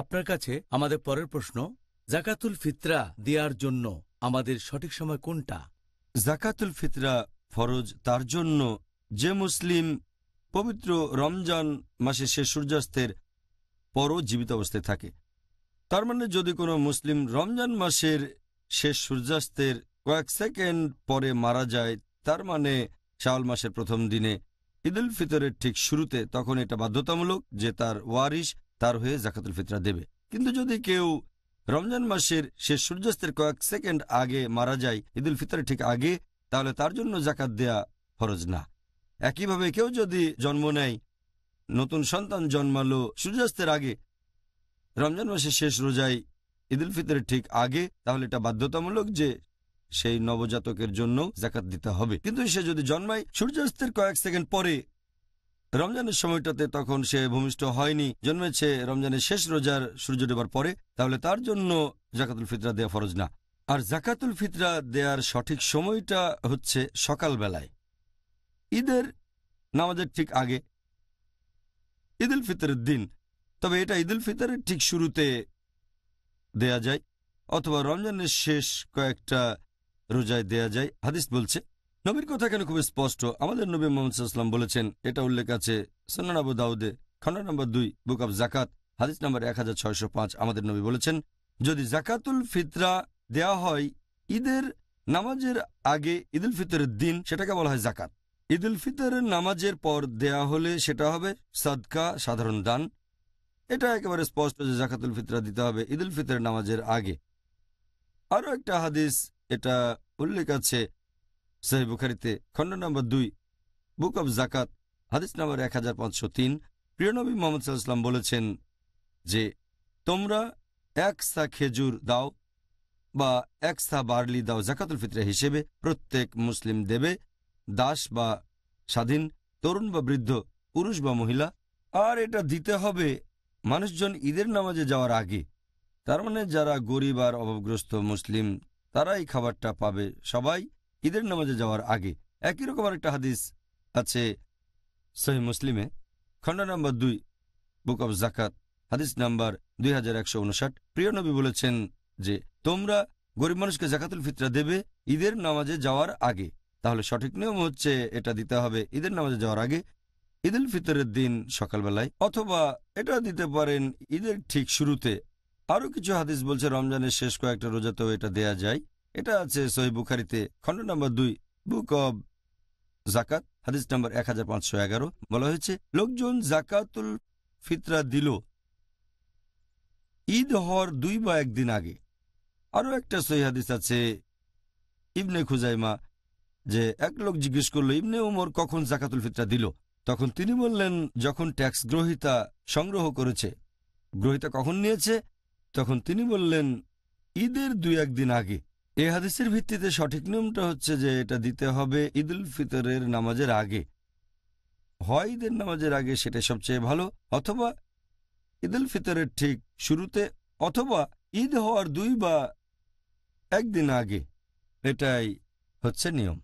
আপনার কাছে আমাদের পরের প্রশ্ন জাকাতুল ফিতরা দেওয়ার জন্য আমাদের সঠিক সময় কোনটা জাকাতুল ফিতরা ফরজ তার জন্য যে মুসলিম পবিত্র রমজান মাসে সে সূর্যাস্তের পরও জীবিত অবস্থায় থাকে তার মানে যদি কোনো মুসলিম রমজান মাসের শেষ সূর্যাস্তের কয়েক সেকেন্ড পরে মারা যায় তার মানে শাওয়াল মাসের প্রথম দিনে ঈদুল ফিতরের ঠিক শুরুতে তখন এটা বাধ্যতামূলক যে তার ওয়ারিশ তার হয়ে জাকাতুল ফিতরা দেবে কিন্তু যদি কেউ রমজান মাসের শেষ সূর্যাস্তের কয়েক সেকেন্ড আগে মারা যায় ঈদুল ফিতরের ঠিক আগে তাহলে তার জন্য জাকাত দেয়া ফরজ না একইভাবে কেউ যদি জন্ম নেয় নতুন সন্তান জন্মালো সূর্যাস্তের আগে রমজান মাসের শেষ রোজায় ঈদুল ফিতরের ঠিক আগে তাহলে এটা বাধ্যতামূলক যে সেই নবজাতকের জন্য জাকাত দিতে হবে কিন্তু সে যদি জন্মায় সূর্যাস্তের কয়েক সেকেন্ড পরে রমজানের সময়টাতে তখন সে ভূমিষ্ঠ হয়নি জন্মেছে রমজানের শেষ রোজার সূর্য ডোবার পরে তাহলে তার জন্য জাকাতুল ফিতরা দেয়া ফরজ না আর জাকাতুল ফিতরা দেয়ার সঠিক সময়টা হচ্ছে সকালবেলায় ঈদের নামাজের ঠিক আগে ঈদ উল ফিতরের দিন তবে এটা ঈদ উল ফিতরের ঠিক শুরুতে দেয়া যায় অথবা রমজানের শেষ কয়েকটা রোজায় দেয়া যায় হাদিস বলছে নবীর কথা কেন খুব স্পষ্ট আমাদের নবী মোহাম্মদ ইসলাম বলেছেন এটা উল্লেখ আছে আবু দাউদে খন্ড নম্বর দুই বুক অব জাকাত হাদিস নম্বর এক আমাদের নবী বলেছেন যদি জাকাতুল ফিতরা দেয়া হয় ঈদের নামাজের আগে ঈদুল ফিতরের দিন সেটাকে বলা হয় জাকাত ঈদুল ফিতরের নামাজের পর দেয়া হলে সেটা হবে সাদকা সাধারণ দান এটা একেবারে স্পষ্ট যে জাকাতুল ফিতরা দিতে হবে ঈদুল ফিতরের নামাজের আগে আরও একটা হাদিস এটা উল্লেখ আছে সেহ বুখারিতে খণ্ড নম্বর দুই বুক অব জাকাত হাদিস নম্বর এক হাজার পাঁচশো তিন প্রিয়নবী মোহাম্মদ সাল্লাম বলেছেন যে তোমরা এক সা খেজুর দাও বা এক সা বার্লি দাও জাকাতুল ফিতরা হিসেবে প্রত্যেক মুসলিম দেবে দাস বা স্বাধীন তরুণ বা বৃদ্ধ পুরুষ বা মহিলা আর এটা দিতে হবে মানুষজন ঈদের নামাজে যাওয়ার আগে তার মানে যারা গরিব আর অভাবগ্রস্ত মুসলিম তারাই খাবারটা পাবে সবাই ঈদের নামাজে যাওয়ার আগে একই রকম আরেকটা হাদিস আছে সহি মুসলিমে খণ্ড নম্বর দুই বুক অব জাকাত হাদিস নাম্বার দুই হাজার প্রিয় নবী বলেছেন যে তোমরা গরিব মানুষকে জাকাতুল ফিতরা দেবে ঈদের নামাজে যাওয়ার আগে তাহলে সঠিক নিয়ম হচ্ছে এটা দিতে হবে ঈদের নামাজে যাওয়ার আগে ঈদ উল ফিতরের দিন সকালবেলায় অথবা এটা দিতে পারেন ঈদের ঠিক শুরুতে আরও কিছু হাদিস বলছে রমজানের শেষ কয়েকটা রোজাতেও এটা দেয়া যায় এটা আছে সহি বুখারিতে খণ্ড নম্বর দুই বুক অব জাকাত হাদিস নম্বর এক বলা হয়েছে লোকজন জাকাতুল ফিতরা দিল ঈদ হওয়ার দুই বা একদিন আগে আরও একটা সহি হাদিস আছে ইবনে খুজাইমা যে এক লোক জিজ্ঞেস করলো ইবনে উমর কখন জাকাতুল ফিতরা দিল তখন তিনি বললেন যখন ট্যাক্স গ্রহিতা সংগ্রহ করেছে গ্রহিতা কখন নিয়েছে তখন তিনি বললেন ঈদের দুই একদিন আগে এ হাদিসের ভিত্তিতে সঠিক নিয়মটা হচ্ছে যে এটা দিতে হবে ঈদ উল ফিতরের নামাজের আগে হয় ঈদের নামাজের আগে সেটা সবচেয়ে ভালো অথবা ঈদ উল ফিতরের ঠিক শুরুতে অথবা ঈদ হওয়ার দুই বা একদিন আগে এটাই হচ্ছে নিয়ম